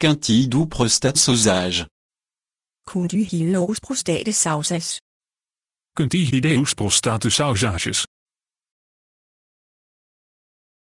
Quintille doe prostaatsausage. Kundighideus prostaatensausages. Kundighideus sausages?